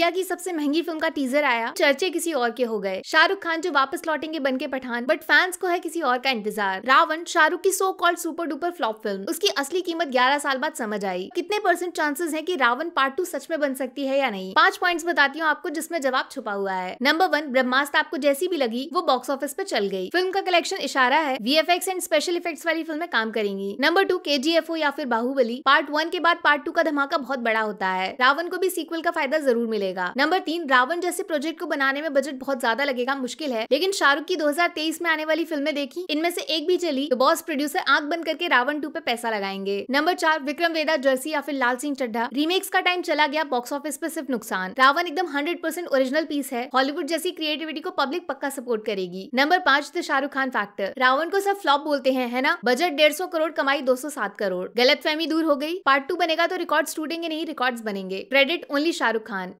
India की सबसे महंगी फिल्म का टीजर आया चर्चे किसी और के हो गए शाहरुख खान जो वापस लौटेंगे बन के पठान बट फैंस को है किसी और का इंतजार रावण शाहरुख की so called super duper flop film उसकी असली कीमत ग्यारह साल बाद समझ आई कितने परसेंट चांसेस है की रावण पार्ट टू सच में बन सकती है या नहीं पांच पॉइंट बताती हूँ आपको जिसमें जवाब छुपा हुआ है नंबर वन ब्रह्मास्त्र आपको जैसी भी लगी वो बॉक्स ऑफिस पे चल गई फिल्म का कलेक्शन इशारा है वी एंड स्पेशल इफेक्ट्स वाली में काम करेंगी नंबर टू के या फिर बाहुबली पार्ट वन के बाद पार्ट टू का धमाका बहुत बड़ा होता है रावण को भी सीक्वल का फायदा जरूर मिलेगा मिलेगा नंबर तीन रावण जैसे प्रोजेक्ट को बनाने में बजट बहुत ज्यादा लगेगा मुश्किल है लेकिन शाहरुख की 2023 में आने वाली फिल्में देखी इनमें से एक भी चली तो बॉस प्रोड्यूसर आंख बंद करके रावण टू पे पैसा लगाएंगे नंबर चार विक्रम वेदा जर्सी या फिर लाल सिंह चड्ढा रीमेक्स का टाइम चला गया बॉक्स ऑफिस पे सिर्फ नुकसान रावण एकदम हंड्रेड परसेंट ओरिजिनल पीस है हॉलीवुड जैसी क्रिएटिविटी को पब्लिक पक्का सपोर्ट करेगी नंबर पांच द शाहरुख खान फैक्टर रावण को सब फ्लॉप बोलते हैं है ना बजट डेढ़ सौ करोड़ कमाई दो सौ सात करोड़ गलत फहमी दूर हो गई पार्ट टू बनेगा तो रिकॉर्ड टूटेंगे नहीं रिकॉर्ड बनेंगे क्रेडिट ओनली शाहरुख खान